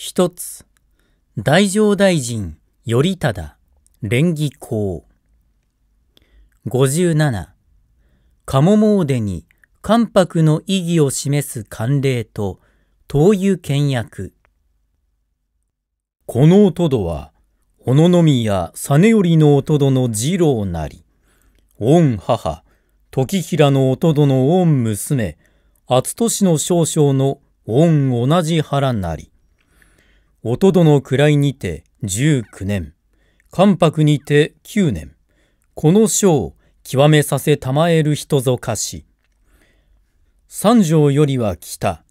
一つ、大乗大臣、頼忠、連義公。57、鴨でに関白の意義を示す慣例と、東油倹約。このおとどは、小野宮実頼のおとどの次郎なり、御母、時平のおとどの御娘、篤利の少将の御同じ腹なり。元の位にて19年、関白にて9年、この章、極めさせたまえる人ぞかし。三条よりは北、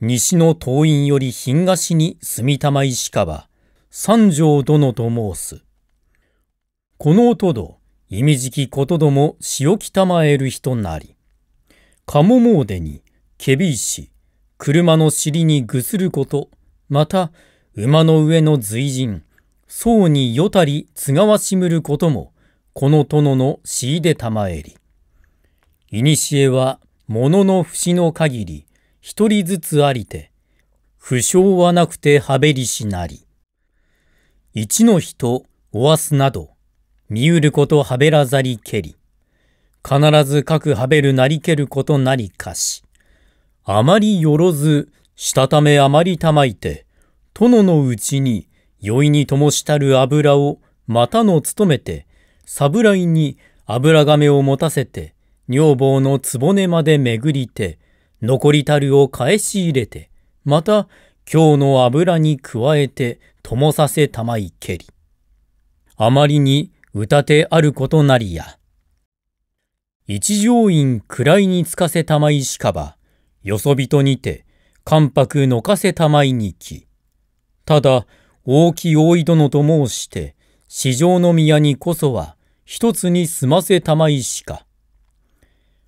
西の東院より東に住たま石川、三条殿と申す。この音ど、意味じきことどもしおきたまえる人なり。かもでに、けびい車の尻にぐすること、また、馬の上の随人、僧によたり津川しむることも、この殿の死いでたまえり。いにしえは、物の節の限り、一人ずつありて、不詳はなくてはべりしなり。一の人、おわすなど、見うることはべらざりけり。必ず各はべるなりけることなりかし。あまりよろず、したためあまりたまいて、殿のうちに酔いに灯したる油をまたの務めて侍に油亀を持たせて女房の局まで巡りて残りたるを返し入れてまた今日の油に加えて灯させたまいけりあまりにうたてあることなりや一条院位につかせたまいしかばよそ人にて関白のかせたまいにきただ大きい大井殿と申して四条宮にこそは一つに済ませたまいしか。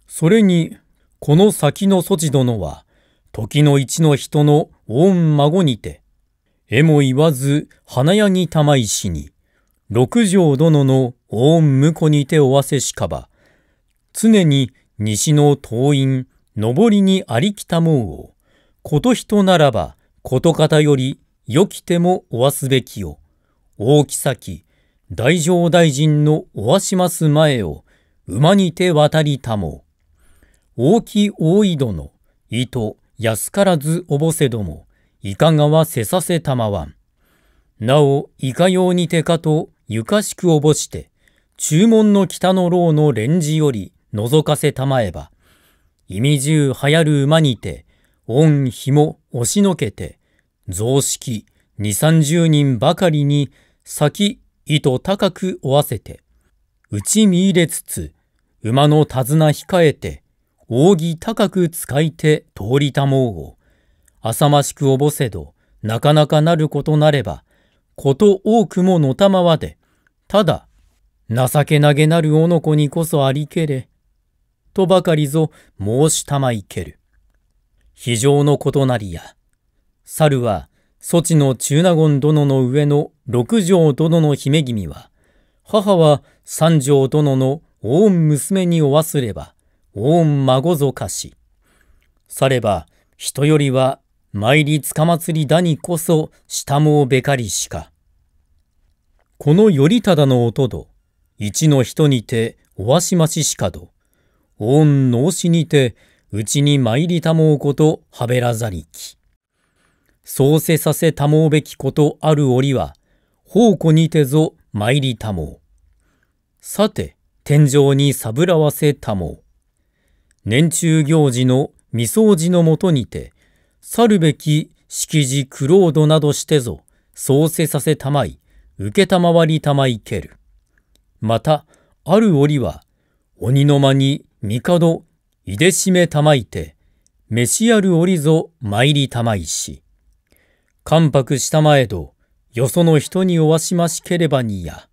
それにこの先の措置殿は時の一の人の御孫にて、えも言わず花柳玉石に、六条殿の御婿にておわせしかば、常に西の党員、上りにありきたもうを、こと人ならば、こと方よりよきてもおわすべきを、大きさき、大乗大臣のおわします前を、馬にて渡りたも。大き大井殿、糸、安からずおぼせども、いかがはせさせたまわん。なお、いかようにてかと、ゆかしくおぼして、注文の北の牢のレンジより、覗かせたまえば、意味う流行る馬にて、恩も押しのけて、増式二三十人ばかりに先糸高く追わせて、内見入れつつ、馬の手綱控えて、扇高く使い手通りたもうを、浅ましくおぼせど、なかなかなることなれば、こと多くものたまわで、ただ、情けなげなるおのこにこそありけれ、とばかりぞ申したまいける。非常のことなりや、猿は、そちの中納言殿の上の六条殿の姫君は、母は三条殿の御娘にお忘れば、御孫ぞかし。されば、人よりは、参りつかまつりだにこそ、下もべかりしか。この頼忠のおとど、一の人にて、おわしまししかど、御恩脳死にて、うちに参りたもうこと、はべらざりき。そうせさせたもうべきことある折は、宝庫にてぞ参りたもう。さて、天井にさぶらわせたもう。年中行事の未掃除のもとにて、去るべき敷地苦労などしてぞ、そうせさせたまい、受けたまわりたまいける。また、ある折は、鬼の間に帝、いでしめたまいて、召しある折ぞ参りたまいし。関白したまえどよその人におわしましければにや。